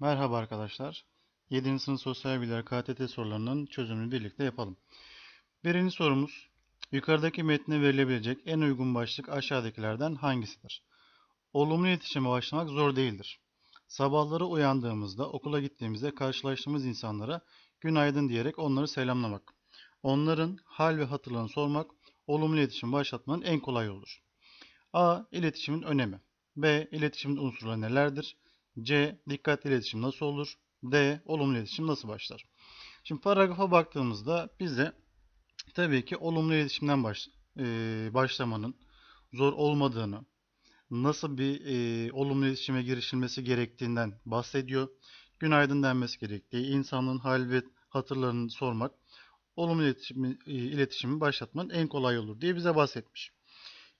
Merhaba arkadaşlar. 7. sınıf sosyal bilgiler KTT sorularının çözümünü birlikte yapalım. Birinci sorumuz, yukarıdaki metne verilebilecek en uygun başlık aşağıdakilerden hangisidir? Olumlu iletişime başlamak zor değildir. Sabahları uyandığımızda, okula gittiğimizde karşılaştığımız insanlara günaydın diyerek onları selamlamak. Onların hal ve hatırlarını sormak, olumlu iletişim başlatmanın en kolay yoludur. A. İletişimin önemi. B. İletişimin unsurları nelerdir? C. Dikkatli iletişim nasıl olur? D. Olumlu iletişim nasıl başlar? Şimdi paragrafa baktığımızda bize tabii ki olumlu iletişimden baş, e, başlamanın zor olmadığını, nasıl bir e, olumlu iletişime girişilmesi gerektiğinden bahsediyor. Günaydın denmesi gerektiği, insanın hal ve hatırlarını sormak, olumlu iletişimi, e, iletişimi başlatmanın en kolay olur diye bize bahsetmiş.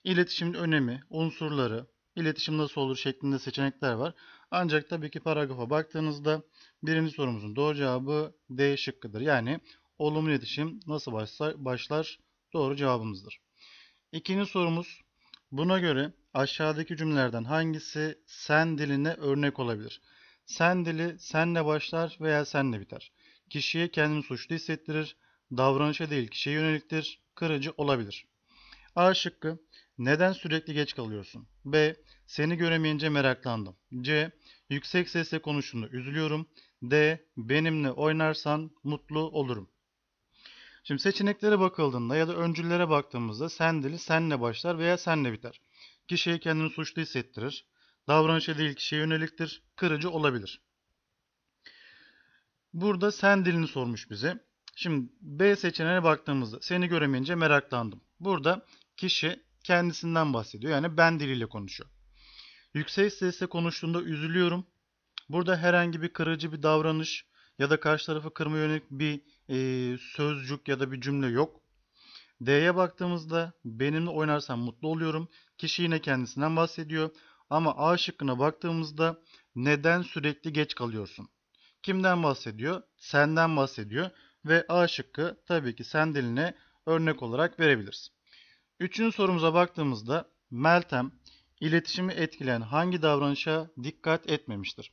İletişimin önemi, unsurları, iletişim nasıl olur şeklinde seçenekler var. Ancak tabii ki paragrafa baktığınızda birinci sorumuzun doğru cevabı D şıkkıdır. Yani olumlu iletişim nasıl başlar, başlar doğru cevabımızdır. İkinci sorumuz buna göre aşağıdaki cümlelerden hangisi sen diline örnek olabilir? Sen dili senle başlar veya senle biter. Kişiye kendini suçlu hissettirir. Davranışa değil kişiye yöneliktir. Kırıcı olabilir. A şıkkı neden sürekli geç kalıyorsun? B. Seni göremeyince meraklandım. C. Yüksek sesle konuştuğunu üzülüyorum. D. Benimle oynarsan mutlu olurum. Şimdi seçeneklere bakıldığında ya da öncüllere baktığımızda sen dili senle başlar veya senle biter. Kişiye kendini suçlu hissettirir. Davranış değil kişiye yöneliktir. Kırıcı olabilir. Burada sen dilini sormuş bize. Şimdi B seçeneğine baktığımızda seni göremeyince meraklandım. Burada kişi kendisinden bahsediyor. Yani ben diliyle konuşuyor. Yüksek sesle konuştuğunda üzülüyorum. Burada herhangi bir kırıcı bir davranış ya da karşı tarafı kırma yönelik bir e, sözcük ya da bir cümle yok. D'ye baktığımızda benimle oynarsan mutlu oluyorum. Kişi yine kendisinden bahsediyor. Ama A şıkkına baktığımızda neden sürekli geç kalıyorsun? Kimden bahsediyor? Senden bahsediyor. Ve A şıkkı tabii ki sen diline örnek olarak verebiliriz. Üçüncü sorumuza baktığımızda Meltem iletişimi etkileyen hangi davranışa dikkat etmemiştir?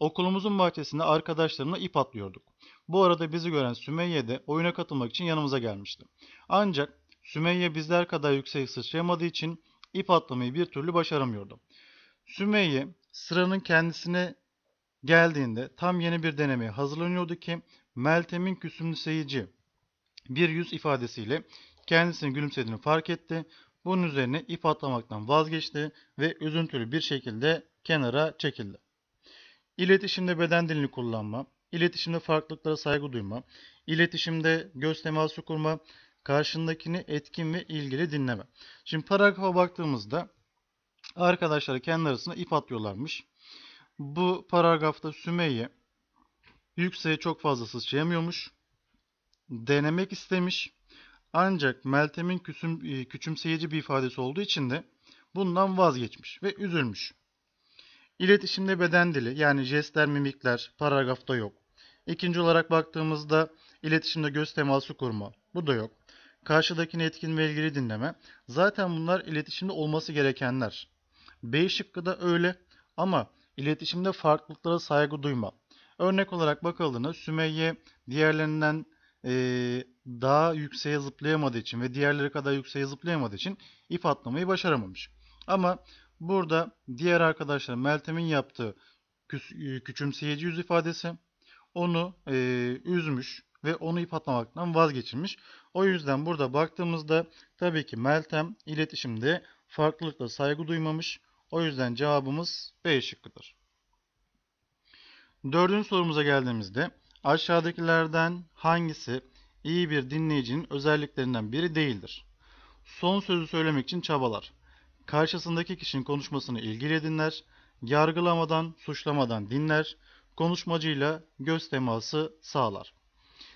Okulumuzun bahçesinde arkadaşlarımla ip atlıyorduk. Bu arada bizi gören Sümeyye de oyuna katılmak için yanımıza gelmişti. Ancak Sümeyye bizler kadar yüksek sıçrayamadığı için ip atlamayı bir türlü başaramıyordu. Sümeyye sıranın kendisine geldiğinde tam yeni bir denemeye hazırlanıyordu ki Meltem'in küsümseyici bir yüz ifadesiyle kendisini gülümsediğini fark etti. Bunun üzerine ip atlamaktan vazgeçti ve üzüntülü bir şekilde kenara çekildi. İletişimde beden dilini kullanma, iletişimde farklılıklara saygı duyma, iletişimde göz teması kurma, karşındakini etkin ve ilgili dinleme. Şimdi paragrafa baktığımızda arkadaşlar kendi arasında ip atlıyorlarmış. Bu paragrafta Sümeyye yükseğe çok fazla sıçrayamıyormuş. Denemek istemiş. Ancak Meltem'in küsüm, e, küçümseyici bir ifadesi olduğu için de bundan vazgeçmiş ve üzülmüş. İletişimde beden dili yani jestler, mimikler paragrafta yok. İkinci olarak baktığımızda iletişimde göz teması kurma. Bu da yok. Karşıdakini etkin ve ilgili dinleme. Zaten bunlar iletişimde olması gerekenler. B şıkkı da öyle ama iletişimde farklılıklara saygı duyma. Örnek olarak bakıldığında Sümeyye diğerlerinden e, daha yükseğe zıplayamadığı için ve diğerleri kadar yükseğe zıplayamadığı için ip atlamayı başaramamış. Ama burada diğer arkadaşlar Meltem'in yaptığı küçümseyici yüz ifadesi onu e, üzmüş ve onu ip atlamaktan vazgeçilmiş. O yüzden burada baktığımızda tabii ki Meltem iletişimde farklılıkla saygı duymamış. O yüzden cevabımız B şıkkıdır. Dördüncü sorumuza geldiğimizde Aşağıdakilerden hangisi iyi bir dinleyicinin özelliklerinden biri değildir? Son sözü söylemek için çabalar. Karşısındaki kişinin konuşmasını ilgili dinler, yargılamadan, suçlamadan dinler, konuşmacıyla göz teması sağlar.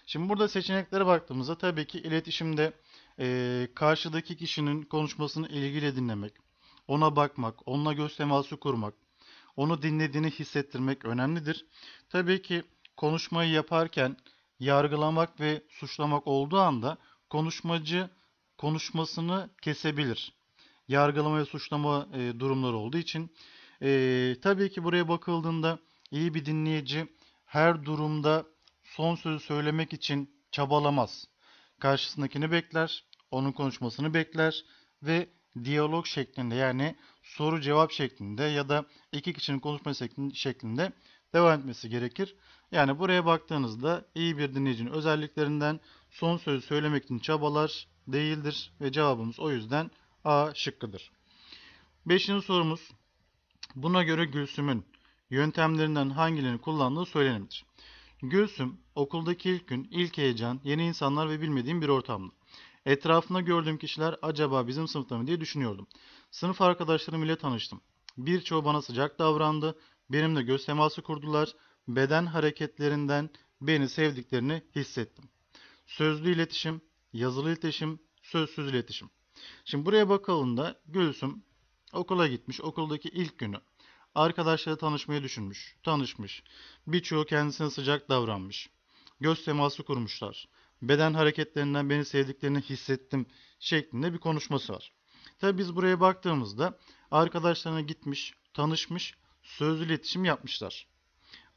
Şimdi burada seçeneklere baktığımızda tabii ki iletişimde e, karşıdaki kişinin konuşmasını ilgili dinlemek, ona bakmak, onunla göz teması kurmak, onu dinlediğini hissettirmek önemlidir. Tabii ki konuşmayı yaparken yargılamak ve suçlamak olduğu anda konuşmacı konuşmasını kesebilir. Yargılama ve suçlama e, durumları olduğu için e, tabii ki buraya bakıldığında iyi bir dinleyici her durumda son sözü söylemek için çabalamaz. Karşısındakini bekler, onun konuşmasını bekler ve diyalog şeklinde yani soru cevap şeklinde ya da iki kişinin konuşması şeklinde devam etmesi gerekir. Yani buraya baktığınızda iyi bir dinleyicinin özelliklerinden son sözü söylemek için çabalar değildir ve cevabımız o yüzden A şıkkıdır. Beşinci sorumuz buna göre Gülsüm'ün yöntemlerinden hangilerini kullandığı söylenimdir. Gülsüm okuldaki ilk gün, ilk heyecan, yeni insanlar ve bilmediğim bir ortamdı. Etrafında gördüğüm kişiler acaba bizim sınıfta mı diye düşünüyordum. Sınıf arkadaşlarım ile tanıştım. Birçoğu bana sıcak davrandı. Benimle göz teması kurdular beden hareketlerinden beni sevdiklerini hissettim. Sözlü iletişim, yazılı iletişim, sözsüz iletişim. Şimdi buraya bakalım da Gülsüm okula gitmiş. Okuldaki ilk günü arkadaşları tanışmayı düşünmüş. Tanışmış. Birçoğu kendisine sıcak davranmış. Göz teması kurmuşlar. Beden hareketlerinden beni sevdiklerini hissettim şeklinde bir konuşması var. Tabi biz buraya baktığımızda arkadaşlarına gitmiş, tanışmış, sözlü iletişim yapmışlar.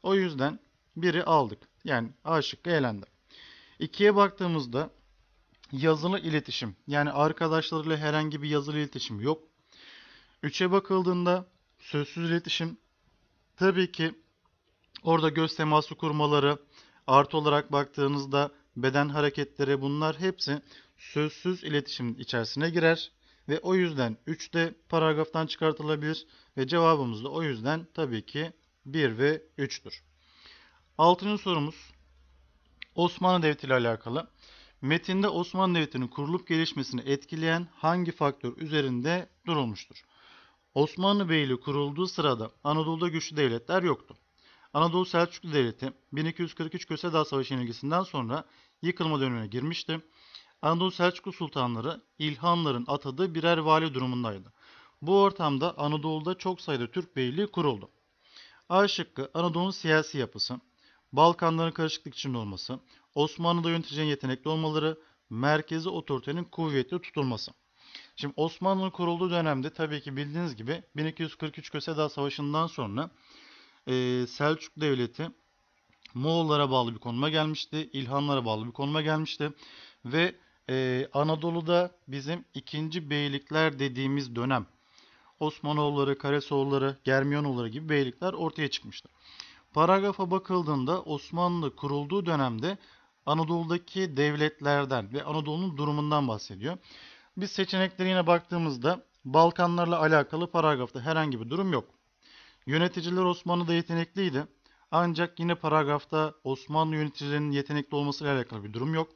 O yüzden 1'i aldık. Yani A şıkkı elendi. 2'ye baktığımızda yazılı iletişim yani arkadaşlarıyla herhangi bir yazılı iletişim yok. 3'e bakıldığında sözsüz iletişim tabii ki orada göz teması kurmaları artı olarak baktığınızda beden hareketleri bunlar hepsi sözsüz iletişim içerisine girer ve o yüzden 3 de paragraftan çıkartılabilir ve cevabımız da o yüzden tabii ki 1 ve 3'tür. Altıncı sorumuz Osmanlı Devleti ile alakalı. Metinde Osmanlı Devleti'nin kurulup gelişmesini etkileyen hangi faktör üzerinde durulmuştur? Osmanlı Beyliği kurulduğu sırada Anadolu'da güçlü devletler yoktu. Anadolu Selçuklu Devleti 1243 Köse Dağ Savaşı yenilgisinden sonra yıkılma dönemine girmişti. Anadolu Selçuklu sultanları İlhanların atadığı birer vali durumundaydı. Bu ortamda Anadolu'da çok sayıda Türk beyliği kuruldu. A şıkkı Anadolu'nun siyasi yapısı, Balkanların karışıklık içinde olması, Osmanlı'da yöneticilerin yetenekli olmaları, merkezi otoritenin kuvvetli tutulması. Şimdi Osmanlı'nın kurulduğu dönemde tabii ki bildiğiniz gibi 1243 Köseda Savaşı'ndan sonra e, Selçuk Devleti Moğollara bağlı bir konuma gelmişti. İlhanlara bağlı bir konuma gelmişti. Ve e, Anadolu'da bizim ikinci beylikler dediğimiz dönem Osmanoğulları, Karesoğulları, Germiyonoğulları gibi beylikler ortaya çıkmıştır. Paragrafa bakıldığında Osmanlı kurulduğu dönemde Anadolu'daki devletlerden ve Anadolu'nun durumundan bahsediyor. Biz seçeneklerine baktığımızda Balkanlarla alakalı paragrafta herhangi bir durum yok. Yöneticiler Osmanlı'da yetenekliydi. Ancak yine paragrafta Osmanlı yöneticilerinin yetenekli olmasıyla alakalı bir durum yok.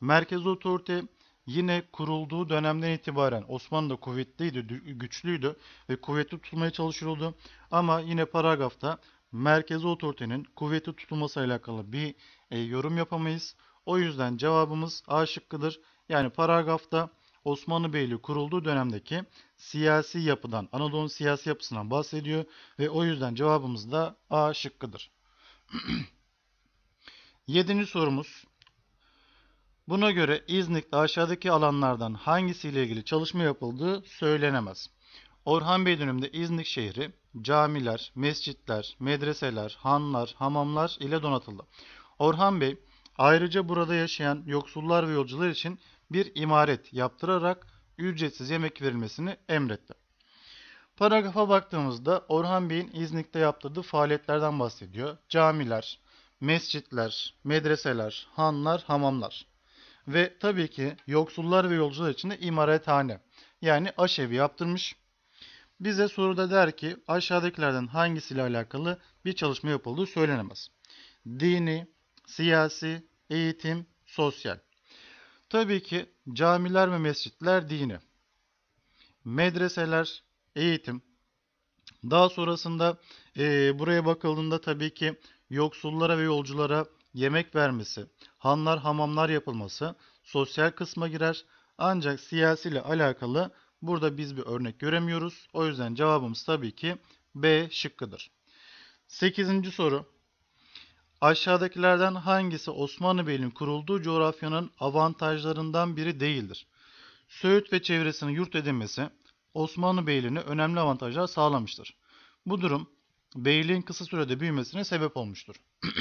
Merkez otorite yine kurulduğu dönemden itibaren Osmanlı kuvvetliydi, güçlüydü ve kuvvetli tutulmaya çalışıyordu. Ama yine paragrafta merkezi otoritenin kuvvetli tutulması alakalı bir e, yorum yapamayız. O yüzden cevabımız A şıkkıdır. Yani paragrafta Osmanlı Beyliği kurulduğu dönemdeki siyasi yapıdan, Anadolu'nun siyasi yapısından bahsediyor ve o yüzden cevabımız da A şıkkıdır. Yedinci sorumuz Buna göre İznik'te aşağıdaki alanlardan hangisiyle ilgili çalışma yapıldığı söylenemez. Orhan Bey döneminde İznik şehri camiler, mescitler, medreseler, hanlar, hamamlar ile donatıldı. Orhan Bey ayrıca burada yaşayan yoksullar ve yolcular için bir imaret yaptırarak ücretsiz yemek verilmesini emretti. Paragrafa baktığımızda Orhan Bey'in İznik'te yaptırdığı faaliyetlerden bahsediyor. Camiler, mescitler, medreseler, hanlar, hamamlar. Ve tabii ki yoksullar ve yolcular için de imarethane. Yani aşevi yaptırmış. Bize soruda der ki aşağıdakilerden hangisiyle alakalı bir çalışma yapıldığı söylenemez. Dini, siyasi, eğitim, sosyal. Tabii ki camiler ve mescitler dini. Medreseler, eğitim. Daha sonrasında e, buraya bakıldığında tabii ki yoksullara ve yolculara yemek vermesi, hanlar hamamlar yapılması sosyal kısma girer. Ancak siyasiyle alakalı burada biz bir örnek göremiyoruz. O yüzden cevabımız tabii ki B şıkkıdır. 8. soru. Aşağıdakilerden hangisi Osmanlı Beyliği'nin kurulduğu coğrafyanın avantajlarından biri değildir? Söğüt ve çevresinin yurt edinmesi Osmanlı Beyliği'ne önemli avantajlar sağlamıştır. Bu durum beyliğin kısa sürede büyümesine sebep olmuştur.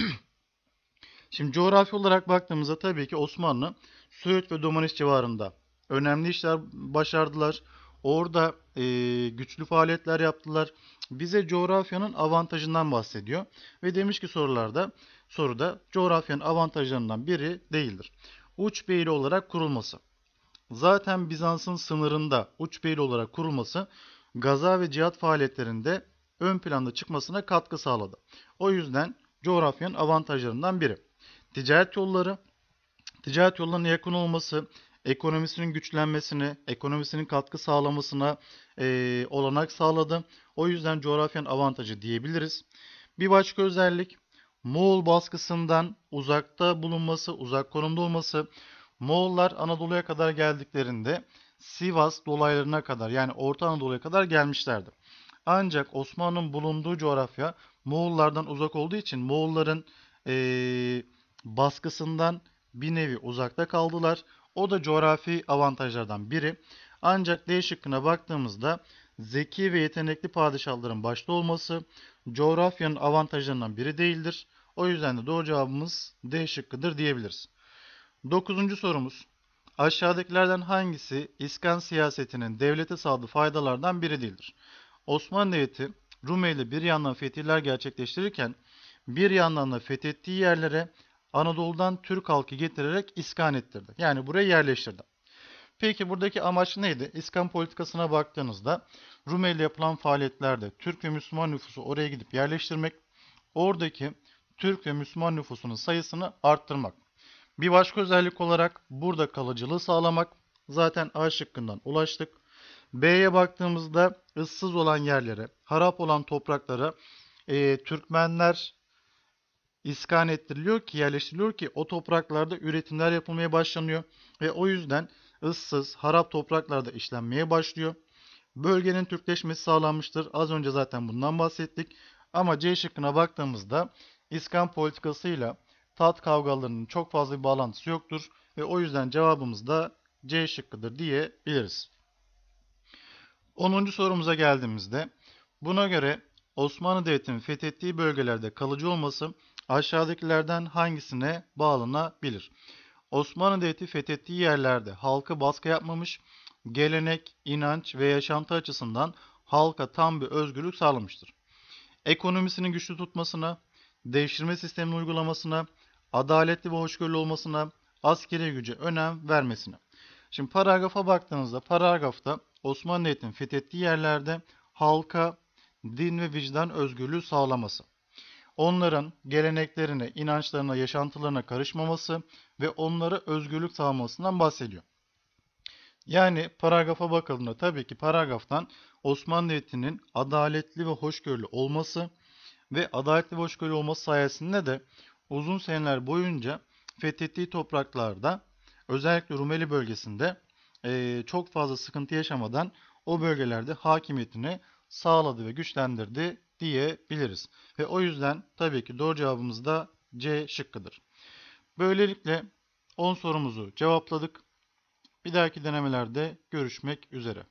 Şimdi coğrafi olarak baktığımızda tabii ki Osmanlı Söğüt ve Domaniş civarında önemli işler başardılar. Orada e, güçlü faaliyetler yaptılar. Bize coğrafyanın avantajından bahsediyor. Ve demiş ki sorularda soruda coğrafyanın avantajlarından biri değildir. Uç beyli olarak kurulması. Zaten Bizans'ın sınırında uç beyli olarak kurulması gaza ve cihat faaliyetlerinde ön planda çıkmasına katkı sağladı. O yüzden coğrafyanın avantajlarından biri ticaret yolları, ticaret yollarının yakın olması, ekonomisinin güçlenmesini, ekonomisinin katkı sağlamasına e, olanak sağladı. O yüzden coğrafyanın avantajı diyebiliriz. Bir başka özellik Moğol baskısından uzakta bulunması, uzak konumda olması. Moğollar Anadolu'ya kadar geldiklerinde Sivas dolaylarına kadar yani Orta Anadolu'ya kadar gelmişlerdi. Ancak Osmanlı'nın bulunduğu coğrafya Moğollardan uzak olduğu için Moğolların ee, baskısından bir nevi uzakta kaldılar. O da coğrafi avantajlardan biri. Ancak D şıkkına baktığımızda zeki ve yetenekli padişahların başta olması coğrafyanın avantajlarından biri değildir. O yüzden de doğru cevabımız D şıkkıdır diyebiliriz. Dokuzuncu sorumuz. Aşağıdakilerden hangisi İskan siyasetinin devlete sağladığı faydalardan biri değildir? Osmanlı Devleti Rumeli bir yandan fetihler gerçekleştirirken bir yandan da fethettiği yerlere Anadolu'dan Türk halkı getirerek iskan ettirdi. Yani buraya yerleştirdi. Peki buradaki amaç neydi? İskan politikasına baktığınızda Rumeli yapılan faaliyetlerde Türk ve Müslüman nüfusu oraya gidip yerleştirmek, oradaki Türk ve Müslüman nüfusunun sayısını arttırmak. Bir başka özellik olarak burada kalıcılığı sağlamak. Zaten A şıkkından ulaştık. B'ye baktığımızda ıssız olan yerlere, harap olan topraklara e, Türkmenler iskan ettiriliyor ki yerleştiriliyor ki o topraklarda üretimler yapılmaya başlanıyor ve o yüzden ıssız, harap topraklarda işlenmeye başlıyor. Bölgenin Türkleşmesi sağlanmıştır. Az önce zaten bundan bahsettik. Ama C şıkkına baktığımızda iskan politikasıyla tat kavgalarının çok fazla bir bağlantısı yoktur ve o yüzden cevabımız da C şıkkıdır diyebiliriz. 10. sorumuza geldiğimizde buna göre Osmanlı Devleti'nin fethettiği bölgelerde kalıcı olması aşağıdakilerden hangisine bağlanabilir? Osmanlı Devleti fethettiği yerlerde halkı baskı yapmamış, gelenek, inanç ve yaşantı açısından halka tam bir özgürlük sağlamıştır. Ekonomisini güçlü tutmasına, değiştirme sistemini uygulamasına, adaletli ve hoşgörülü olmasına, askeri güce önem vermesine. Şimdi paragrafa baktığınızda paragrafta Osmanlı Devleti'nin fethettiği yerlerde halka din ve vicdan özgürlüğü sağlaması onların geleneklerine, inançlarına, yaşantılarına karışmaması ve onlara özgürlük sağlamasından bahsediyor. Yani paragrafa bakıldığında tabii ki paragraftan Osmanlı Devleti'nin adaletli ve hoşgörülü olması ve adaletli ve hoşgörülü olması sayesinde de uzun seneler boyunca fethettiği topraklarda özellikle Rumeli bölgesinde e, çok fazla sıkıntı yaşamadan o bölgelerde hakimiyetini sağladı ve güçlendirdi diyebiliriz. Ve o yüzden tabii ki doğru cevabımız da C şıkkıdır. Böylelikle 10 sorumuzu cevapladık. Bir dahaki denemelerde görüşmek üzere.